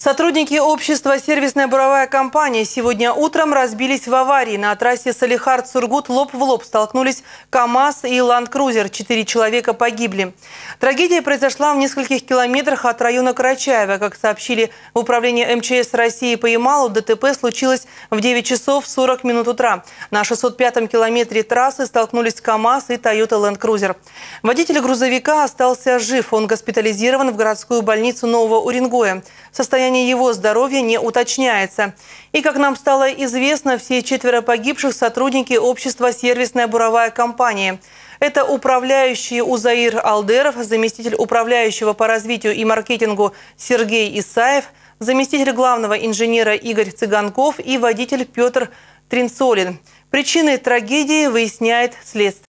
Сотрудники общества «Сервисная буровая компания» сегодня утром разбились в аварии. На трассе Салихард-Сургут лоб в лоб столкнулись КАМАЗ и Ланд-Крузер. Четыре человека погибли. Трагедия произошла в нескольких километрах от района Карачаева. Как сообщили в Управлении МЧС России по Ямалу, ДТП случилось в 9 часов 40 минут утра. На 605-м километре трассы столкнулись КАМАЗ и Toyota Land Cruiser Водитель грузовика остался жив. Он госпитализирован в городскую больницу Нового Уренгоя. Состояние Состояние его здоровья не уточняется. И, как нам стало известно, все четверо погибших – сотрудники общества «Сервисная буровая компания». Это управляющий Узаир Алдеров, заместитель управляющего по развитию и маркетингу Сергей Исаев, заместитель главного инженера Игорь Цыганков и водитель Петр Тринсолин. Причины трагедии выясняет следствие.